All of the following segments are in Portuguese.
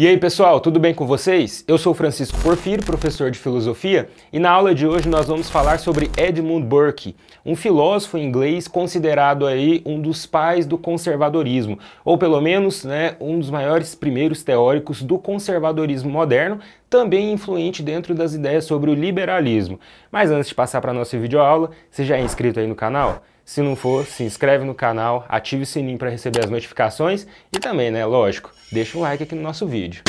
E aí pessoal, tudo bem com vocês? Eu sou Francisco Porfírio, professor de filosofia, e na aula de hoje nós vamos falar sobre Edmund Burke, um filósofo inglês considerado aí um dos pais do conservadorismo, ou pelo menos né, um dos maiores primeiros teóricos do conservadorismo moderno, também influente dentro das ideias sobre o liberalismo. Mas antes de passar para a nossa videoaula, você já é inscrito aí no canal? Se não for, se inscreve no canal, ative o sininho para receber as notificações e também, né, lógico, deixa um like aqui no nosso vídeo.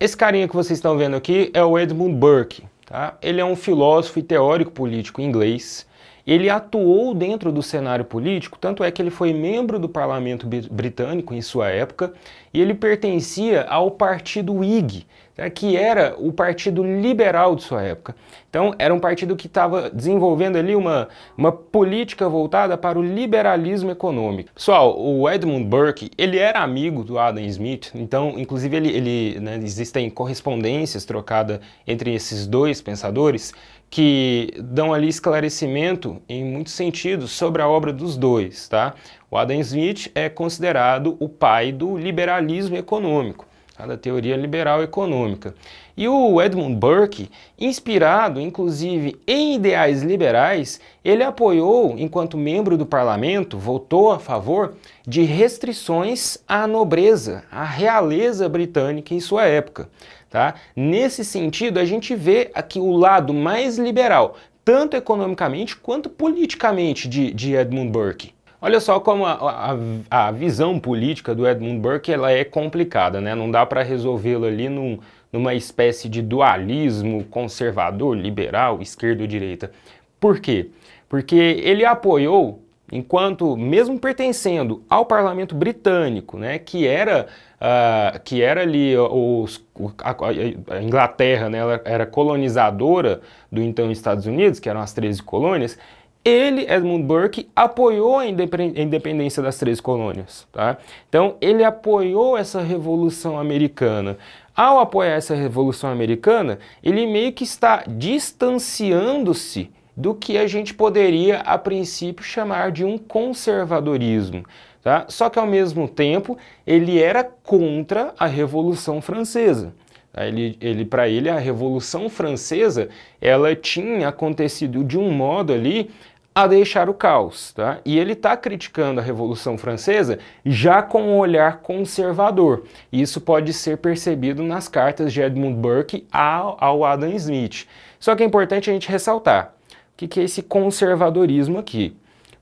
Esse carinha que vocês estão vendo aqui é o Edmund Burke. Tá? Ele é um filósofo e teórico político inglês. Ele atuou dentro do cenário político, tanto é que ele foi membro do parlamento britânico em sua época e ele pertencia ao partido Whig, né, que era o partido liberal de sua época. Então, era um partido que estava desenvolvendo ali uma, uma política voltada para o liberalismo econômico. Pessoal, o Edmund Burke, ele era amigo do Adam Smith, então, inclusive, ele, ele né, existem correspondências trocadas entre esses dois pensadores que dão ali esclarecimento em muitos sentidos sobre a obra dos dois, tá? O Adam Smith é considerado o pai do liberalismo econômico, tá? da teoria liberal econômica. E o Edmund Burke, inspirado inclusive em ideais liberais, ele apoiou, enquanto membro do parlamento, votou a favor de restrições à nobreza, à realeza britânica em sua época. Tá? Nesse sentido, a gente vê aqui o lado mais liberal, tanto economicamente quanto politicamente, de, de Edmund Burke. Olha só como a, a, a visão política do Edmund Burke ela é complicada, né? Não dá para resolvê-la ali num, numa espécie de dualismo conservador, liberal, esquerdo-direita. Por quê? Porque ele apoiou enquanto mesmo pertencendo ao parlamento britânico, né, que era uh, que era ali os, a, a, Inglaterra, né, ela era colonizadora do então Estados Unidos, que eram as 13 colônias, ele, Edmund Burke, apoiou a independência das três colônias. Tá? Então, ele apoiou essa Revolução Americana. Ao apoiar essa Revolução Americana, ele meio que está distanciando-se do que a gente poderia, a princípio, chamar de um conservadorismo. Tá? Só que, ao mesmo tempo, ele era contra a Revolução Francesa. Tá? Ele, ele para ele, a Revolução Francesa, ela tinha acontecido de um modo ali a deixar o caos. Tá? E ele está criticando a Revolução Francesa já com um olhar conservador. Isso pode ser percebido nas cartas de Edmund Burke ao, ao Adam Smith. Só que é importante a gente ressaltar o que, que é esse conservadorismo aqui.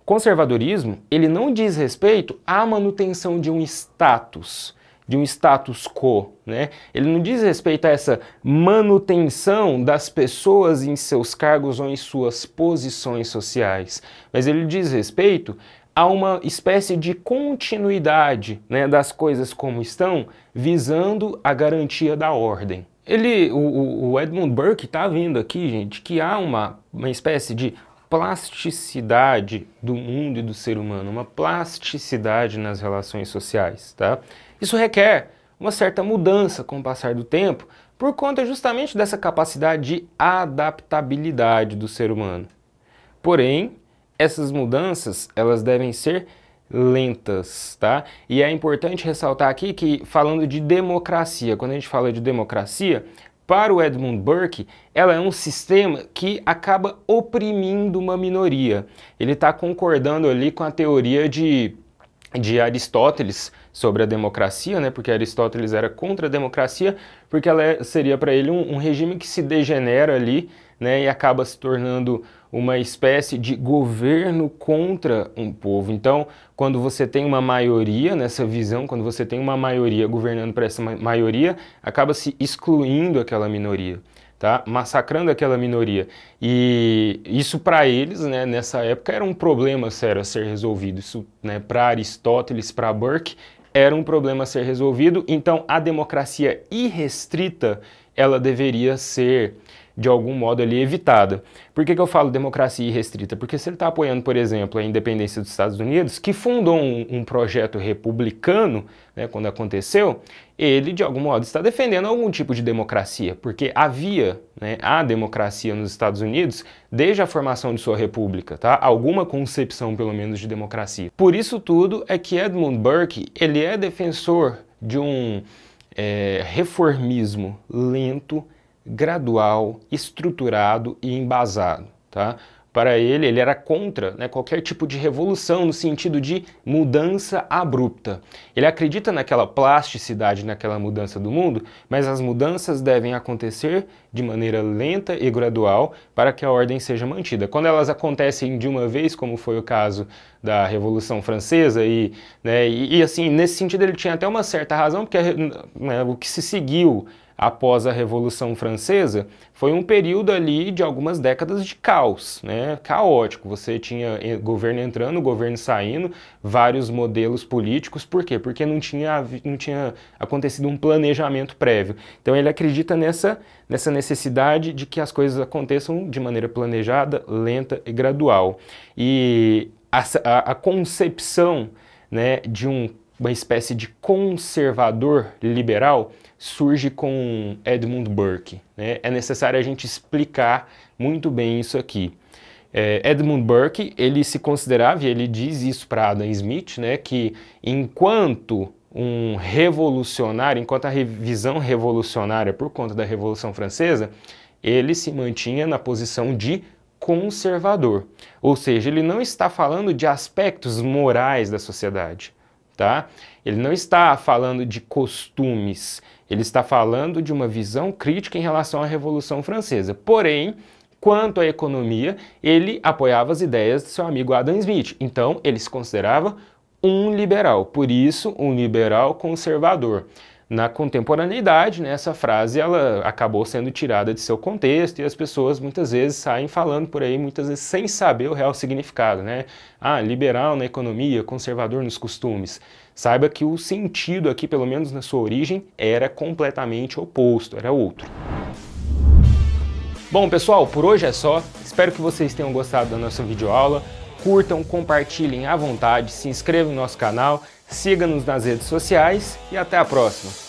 Conservadorismo, ele não diz respeito à manutenção de um status, de um status quo, né? Ele não diz respeito a essa manutenção das pessoas em seus cargos ou em suas posições sociais, mas ele diz respeito a uma espécie de continuidade né, das coisas como estão, visando a garantia da ordem. Ele, o, o Edmund Burke está vindo aqui, gente, que há uma, uma espécie de plasticidade do mundo e do ser humano, uma plasticidade nas relações sociais, tá? Isso requer uma certa mudança com o passar do tempo, por conta justamente dessa capacidade de adaptabilidade do ser humano. Porém, essas mudanças, elas devem ser lentas, tá? E é importante ressaltar aqui que falando de democracia, quando a gente fala de democracia, para o Edmund Burke, ela é um sistema que acaba oprimindo uma minoria. Ele está concordando ali com a teoria de, de Aristóteles, sobre a democracia, né? Porque Aristóteles era contra a democracia, porque ela é, seria para ele um, um regime que se degenera ali, né? E acaba se tornando uma espécie de governo contra um povo. Então, quando você tem uma maioria nessa visão, quando você tem uma maioria governando para essa maioria, acaba se excluindo aquela minoria. Tá? massacrando aquela minoria. E isso para eles, né, nessa época, era um problema sério a ser resolvido. Isso né, para Aristóteles, para Burke, era um problema a ser resolvido, então a democracia irrestrita ela deveria ser de algum modo ali evitada. Por que, que eu falo democracia restrita? Porque se ele está apoiando, por exemplo, a independência dos Estados Unidos, que fundou um, um projeto republicano, né, quando aconteceu, ele de algum modo está defendendo algum tipo de democracia, porque havia né, a democracia nos Estados Unidos desde a formação de sua república, tá? Alguma concepção, pelo menos, de democracia. Por isso tudo é que Edmund Burke ele é defensor de um é, reformismo lento gradual, estruturado e embasado. Tá? Para ele, ele era contra né, qualquer tipo de revolução no sentido de mudança abrupta. Ele acredita naquela plasticidade, naquela mudança do mundo, mas as mudanças devem acontecer de maneira lenta e gradual para que a ordem seja mantida. Quando elas acontecem de uma vez, como foi o caso da Revolução Francesa, e, né, e, e assim, nesse sentido ele tinha até uma certa razão, porque né, o que se seguiu após a Revolução Francesa foi um período ali de algumas décadas de caos, né? caótico. Você tinha eh, governo entrando, governo saindo, vários modelos políticos. Por quê? Porque não tinha, não tinha acontecido um planejamento prévio. Então ele acredita nessa, nessa necessidade de que as coisas aconteçam de maneira planejada, lenta e gradual. E a, a, a concepção né, de um uma espécie de conservador liberal surge com Edmund Burke. Né? É necessário a gente explicar muito bem isso aqui. É, Edmund Burke, ele se considerava, e ele diz isso para Adam Smith, né, que enquanto um revolucionário, enquanto a revisão revolucionária por conta da Revolução Francesa, ele se mantinha na posição de conservador. Ou seja, ele não está falando de aspectos morais da sociedade tá? Ele não está falando de costumes, ele está falando de uma visão crítica em relação à Revolução Francesa. Porém, quanto à economia, ele apoiava as ideias de seu amigo Adam Smith. Então, ele se considerava um liberal, por isso, um liberal conservador. Na contemporaneidade, né, essa frase ela acabou sendo tirada de seu contexto e as pessoas muitas vezes saem falando por aí, muitas vezes sem saber o real significado. Né? Ah, liberal na economia, conservador nos costumes. Saiba que o sentido aqui, pelo menos na sua origem, era completamente oposto, era outro. Bom, pessoal, por hoje é só. Espero que vocês tenham gostado da nossa videoaula. Curtam, compartilhem à vontade, se inscrevam no nosso canal Siga-nos nas redes sociais e até a próxima!